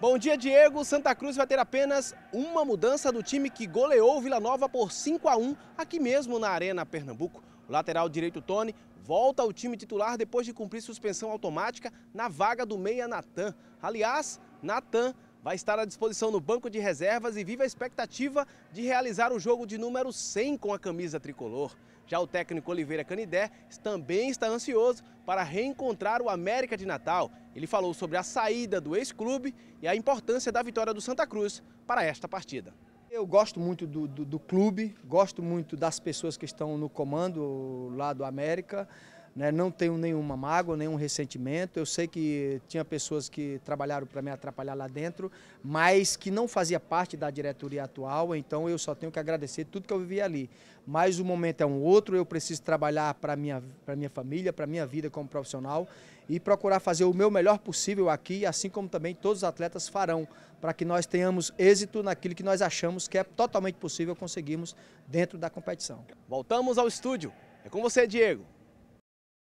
Bom dia, Diego. Santa Cruz vai ter apenas uma mudança do time que goleou Vila Nova por 5 a 1 aqui mesmo na Arena Pernambuco. O lateral direito Tony volta ao time titular depois de cumprir suspensão automática na vaga do meia Natan. Aliás, Natan vai estar à disposição no banco de reservas e vive a expectativa de realizar o jogo de número 100 com a camisa tricolor. Já o técnico Oliveira Canidé também está ansioso para reencontrar o América de Natal. Ele falou sobre a saída do ex-clube e a importância da vitória do Santa Cruz para esta partida. Eu gosto muito do, do, do clube, gosto muito das pessoas que estão no comando lá do América. Né? Não tenho nenhuma mágoa, nenhum ressentimento. Eu sei que tinha pessoas que trabalharam para me atrapalhar lá dentro, mas que não fazia parte da diretoria atual, então eu só tenho que agradecer tudo que eu vivi ali. Mas o momento é um outro, eu preciso trabalhar para minha para minha família, para minha vida como profissional e procurar fazer o meu melhor possível aqui, assim como também todos os atletas farão, para que nós tenhamos êxito naquilo que nós achamos que é totalmente possível conseguirmos dentro da competição. Voltamos ao estúdio. É com você, Diego.